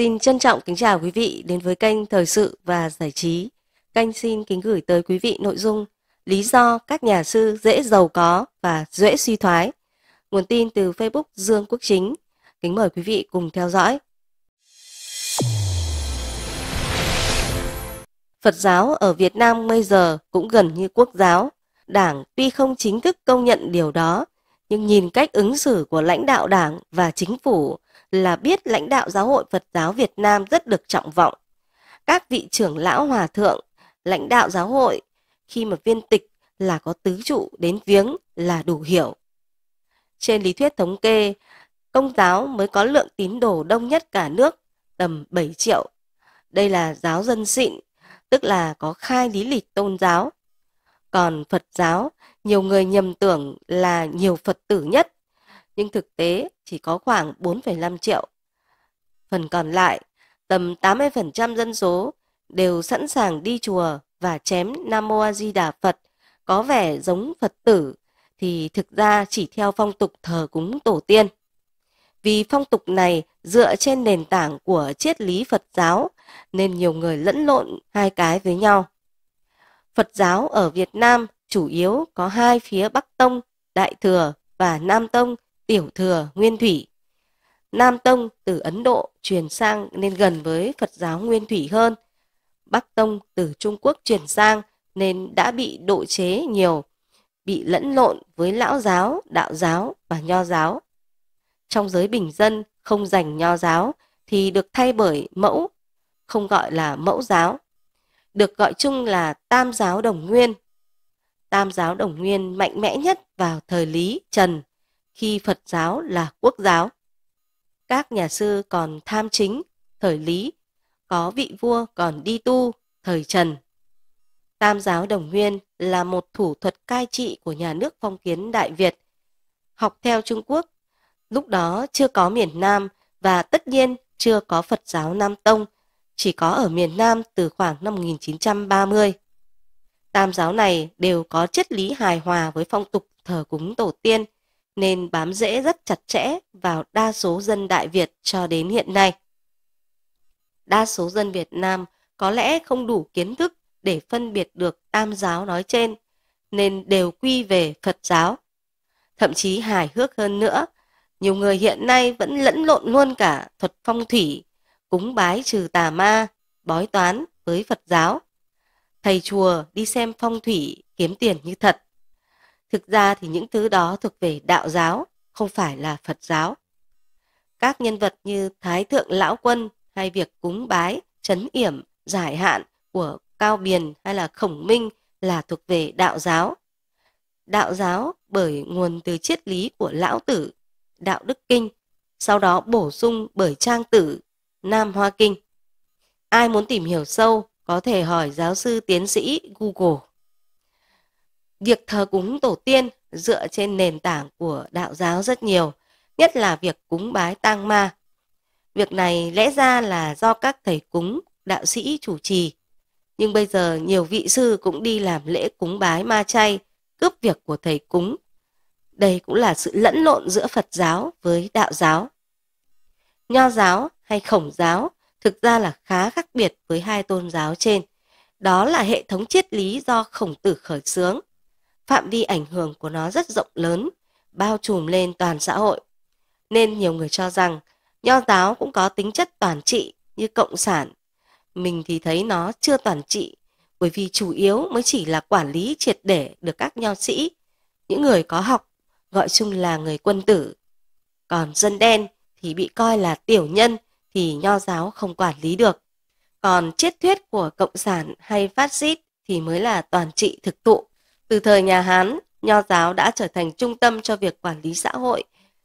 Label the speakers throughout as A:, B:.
A: Xin trân trọng kính chào quý vị đến với kênh Thời sự và Giải trí. Kênh xin kính gửi tới quý vị nội dung Lý do các nhà sư dễ giàu có và dễ suy thoái. Nguồn tin từ Facebook Dương Quốc Chính. Kính mời quý vị cùng theo dõi. Phật giáo ở Việt Nam bây giờ cũng gần như quốc giáo. Đảng tuy không chính thức công nhận điều đó, nhưng nhìn cách ứng xử của lãnh đạo đảng và chính phủ là biết lãnh đạo giáo hội Phật giáo Việt Nam rất được trọng vọng. Các vị trưởng lão hòa thượng, lãnh đạo giáo hội, khi mà viên tịch là có tứ trụ đến viếng là đủ hiểu. Trên lý thuyết thống kê, công giáo mới có lượng tín đồ đông nhất cả nước, tầm 7 triệu. Đây là giáo dân xịn, tức là có khai lý lịch tôn giáo. Còn Phật giáo nhiều người nhầm tưởng là nhiều Phật tử nhất, nhưng thực tế chỉ có khoảng 4,5 triệu. Phần còn lại, tầm 80% dân số đều sẵn sàng đi chùa và chém Nam Mô A Di Đà Phật có vẻ giống Phật tử thì thực ra chỉ theo phong tục thờ cúng tổ tiên. Vì phong tục này dựa trên nền tảng của triết lý Phật giáo nên nhiều người lẫn lộn hai cái với nhau. Phật giáo ở Việt Nam chủ yếu có hai phía Bắc Tông, Đại Thừa và Nam Tông, Tiểu Thừa, Nguyên Thủy. Nam Tông từ Ấn Độ truyền sang nên gần với Phật giáo Nguyên Thủy hơn. Bắc Tông từ Trung Quốc truyền sang nên đã bị độ chế nhiều, bị lẫn lộn với lão giáo, đạo giáo và nho giáo. Trong giới bình dân không dành nho giáo thì được thay bởi mẫu, không gọi là mẫu giáo, được gọi chung là tam giáo đồng nguyên. Tam giáo đồng nguyên mạnh mẽ nhất vào thời Lý, Trần, khi Phật giáo là quốc giáo. Các nhà sư còn tham chính, thời Lý, có vị vua còn đi tu, thời Trần. Tam giáo đồng nguyên là một thủ thuật cai trị của nhà nước phong kiến Đại Việt, học theo Trung Quốc. Lúc đó chưa có miền Nam và tất nhiên chưa có Phật giáo Nam Tông, chỉ có ở miền Nam từ khoảng năm 1930. Tam giáo này đều có triết lý hài hòa với phong tục thờ cúng tổ tiên, nên bám rễ rất chặt chẽ vào đa số dân Đại Việt cho đến hiện nay. Đa số dân Việt Nam có lẽ không đủ kiến thức để phân biệt được tam giáo nói trên, nên đều quy về Phật giáo. Thậm chí hài hước hơn nữa, nhiều người hiện nay vẫn lẫn lộn luôn cả thuật phong thủy, cúng bái trừ tà ma, bói toán với Phật giáo thầy chùa đi xem phong thủy kiếm tiền như thật. Thực ra thì những thứ đó thuộc về đạo giáo, không phải là Phật giáo. Các nhân vật như Thái Thượng Lão Quân hay việc cúng bái, chấn yểm, giải hạn của Cao Biền hay là Khổng Minh là thuộc về đạo giáo. Đạo giáo bởi nguồn từ triết lý của Lão Tử, Đạo Đức Kinh, sau đó bổ sung bởi Trang Tử, Nam Hoa Kinh. Ai muốn tìm hiểu sâu có thể hỏi giáo sư tiến sĩ Google. Việc thờ cúng tổ tiên dựa trên nền tảng của đạo giáo rất nhiều, nhất là việc cúng bái tang ma. Việc này lẽ ra là do các thầy cúng, đạo sĩ chủ trì. Nhưng bây giờ nhiều vị sư cũng đi làm lễ cúng bái ma chay, cướp việc của thầy cúng. Đây cũng là sự lẫn lộn giữa Phật giáo với đạo giáo. Nho giáo hay khổng giáo thực ra là khá khác biệt với hai tôn giáo trên. Đó là hệ thống triết lý do khổng tử khởi xướng. Phạm vi ảnh hưởng của nó rất rộng lớn, bao trùm lên toàn xã hội. Nên nhiều người cho rằng nho giáo cũng có tính chất toàn trị như cộng sản. Mình thì thấy nó chưa toàn trị bởi vì chủ yếu mới chỉ là quản lý triệt để được các nho sĩ, những người có học, gọi chung là người quân tử. Còn dân đen thì bị coi là tiểu nhân, thì nho giáo không quản lý được. Còn triết thuyết của Cộng sản hay phát xít thì mới là toàn trị thực thụ. Từ thời nhà Hán, nho giáo đã trở thành trung tâm cho việc quản lý xã hội.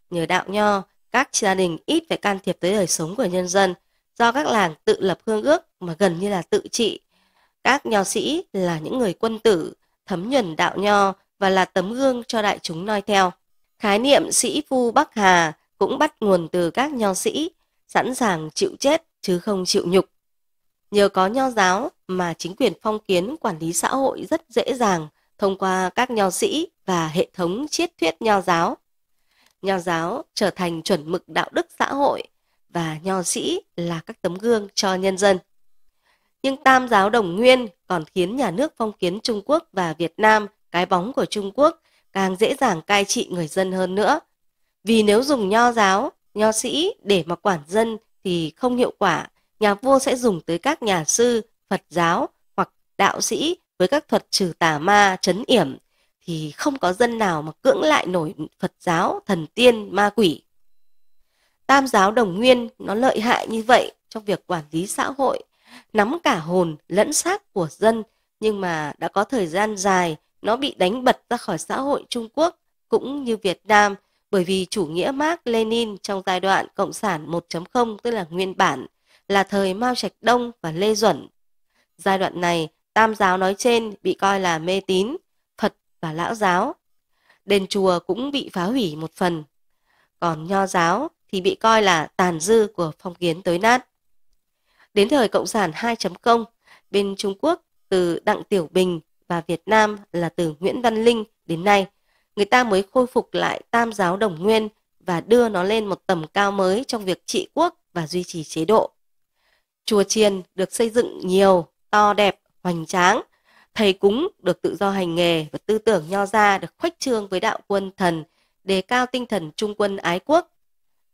A: Nhờ đạo nho, các gia đình ít phải can thiệp tới đời sống của nhân dân, do các làng tự lập hương ước mà gần như là tự trị. Các nho sĩ là những người quân tử, thấm nhuần đạo nho và là tấm gương cho đại chúng noi theo. Khái niệm sĩ phu Bắc Hà cũng bắt nguồn từ các nho sĩ, sẵn sàng chịu chết chứ không chịu nhục. Nhờ có nho giáo mà chính quyền phong kiến quản lý xã hội rất dễ dàng thông qua các nho sĩ và hệ thống triết thuyết nho giáo. Nho giáo trở thành chuẩn mực đạo đức xã hội và nho sĩ là các tấm gương cho nhân dân. Nhưng tam giáo đồng nguyên còn khiến nhà nước phong kiến Trung Quốc và Việt Nam, cái bóng của Trung Quốc, càng dễ dàng cai trị người dân hơn nữa. Vì nếu dùng nho giáo nho sĩ để mà quản dân thì không hiệu quả nhà vua sẽ dùng tới các nhà sư phật giáo hoặc đạo sĩ với các thuật trừ tà ma chấn yểm thì không có dân nào mà cưỡng lại nổi phật giáo thần tiên ma quỷ tam giáo đồng nguyên nó lợi hại như vậy trong việc quản lý xã hội nắm cả hồn lẫn xác của dân nhưng mà đã có thời gian dài nó bị đánh bật ra khỏi xã hội trung quốc cũng như việt nam bởi vì chủ nghĩa Mark Lenin trong giai đoạn Cộng sản 1.0 tức là nguyên bản là thời Mao Trạch Đông và Lê Duẩn. Giai đoạn này, tam giáo nói trên bị coi là mê tín, Phật và lão giáo. Đền chùa cũng bị phá hủy một phần. Còn nho giáo thì bị coi là tàn dư của phong kiến tới nát. Đến thời Cộng sản 2.0, bên Trung Quốc từ Đặng Tiểu Bình và Việt Nam là từ Nguyễn Văn Linh đến nay người ta mới khôi phục lại tam giáo đồng nguyên và đưa nó lên một tầm cao mới trong việc trị quốc và duy trì chế độ. Chùa chiền được xây dựng nhiều, to đẹp, hoành tráng. Thầy cúng được tự do hành nghề và tư tưởng nho gia được khuếch trương với đạo quân thần, đề cao tinh thần trung quân ái quốc.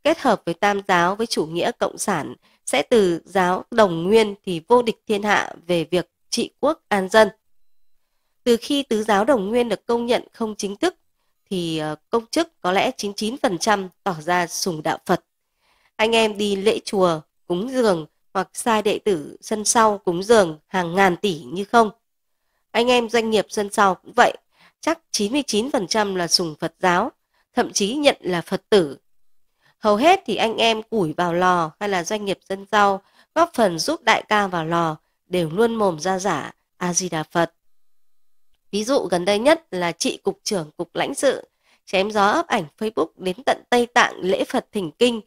A: Kết hợp với tam giáo với chủ nghĩa cộng sản sẽ từ giáo đồng nguyên thì vô địch thiên hạ về việc trị quốc an dân. Từ khi tứ giáo đồng nguyên được công nhận không chính thức, thì ờ, công chức có lẽ 99% tỏ ra sùng đạo Phật. Anh em đi lễ chùa, cúng dường hoặc sai đệ tử sân sau cúng dường hàng ngàn tỷ như không. Anh em doanh nghiệp sân sau cũng vậy, chắc 99% là sùng Phật giáo, thậm chí nhận là Phật tử. Hầu hết thì anh em củi vào lò hay là doanh nghiệp sân sau góp phần giúp đại ca vào lò đều luôn mồm ra giả A-di-đà Phật. Ví dụ gần đây nhất là chị Cục trưởng Cục lãnh sự chém gió ấp ảnh Facebook đến tận Tây Tạng lễ Phật thỉnh kinh.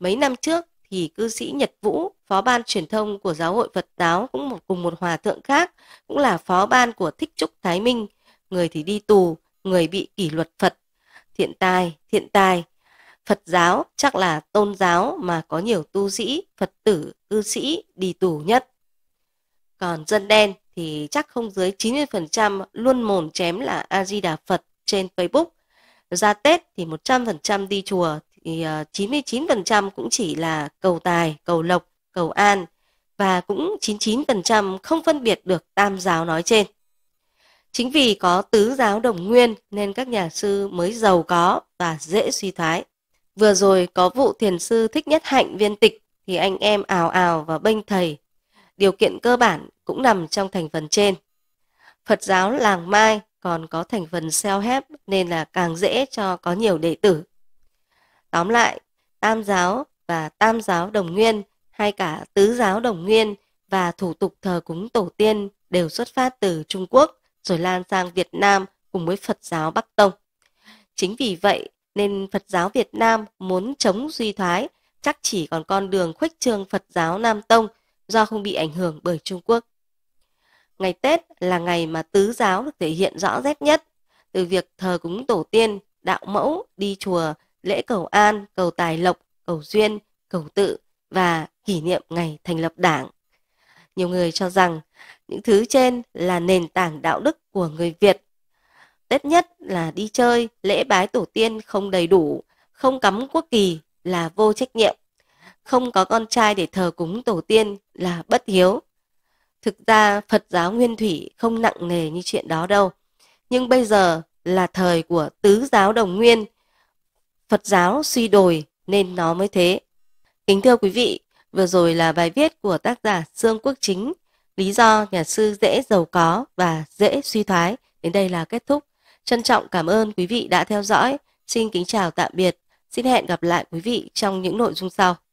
A: Mấy năm trước thì cư sĩ Nhật Vũ, phó ban truyền thông của Giáo hội Phật giáo cũng một cùng một hòa thượng khác, cũng là phó ban của Thích Trúc Thái Minh, người thì đi tù, người bị kỷ luật Phật. Thiện tài, thiện tài. Phật giáo chắc là tôn giáo mà có nhiều tu sĩ, Phật tử, cư sĩ đi tù nhất. Còn dân đen thì chắc không dưới 90% luôn mồm chém là A-di-đà Phật trên Facebook. Ra Tết thì 100% đi chùa thì 99% ờ, cũng chỉ là cầu tài, cầu lộc, cầu an và cũng 99% không phân biệt được tam giáo nói trên. Chính vì có tứ giáo đồng nguyên nên các nhà sư mới giàu có và dễ suy thoái. Vừa rồi có vụ thiền sư thích nhất hạnh viên tịch thì anh em ào ào và bênh thầy điều kiện cơ bản cũng nằm trong thành phần trên. Phật giáo làng Mai còn có thành phần self hép nên là càng dễ cho có nhiều đệ tử. Tóm lại, tam giáo và tam giáo đồng nguyên hay cả tứ giáo đồng nguyên và thủ tục thờ cúng tổ tiên đều xuất phát từ Trung Quốc rồi lan sang Việt Nam cùng với Phật giáo Bắc Tông. Chính vì vậy nên Phật giáo Việt Nam muốn chống suy thoái chắc chỉ còn con đường khuếch trương Phật giáo Nam Tông – do không bị ảnh hưởng bởi Trung Quốc. Ngày Tết là ngày mà tứ giáo được thể hiện rõ rệt nhất, từ việc thờ cúng tổ tiên, đạo mẫu, đi chùa, lễ cầu an, cầu tài lộc, cầu duyên, cầu tự và kỷ niệm ngày thành lập đảng. Nhiều người cho rằng những thứ trên là nền tảng đạo đức của người Việt. Tết nhất là đi chơi, lễ bái tổ tiên không đầy đủ, không cắm quốc kỳ là vô trách nhiệm không có con trai để thờ cúng tổ tiên là bất hiếu. Thực ra Phật giáo nguyên thủy không nặng nề như chuyện đó đâu. Nhưng bây giờ là thời của tứ giáo đồng nguyên. Phật giáo suy đồi nên nó mới thế. Kính thưa quý vị, vừa rồi là bài viết của tác giả Sương Quốc Chính, lý do nhà sư dễ giàu có và dễ suy thoái. Đến đây là kết thúc. Trân trọng cảm ơn quý vị đã theo dõi. Xin kính chào tạm biệt. Xin hẹn gặp lại quý vị trong những nội dung sau.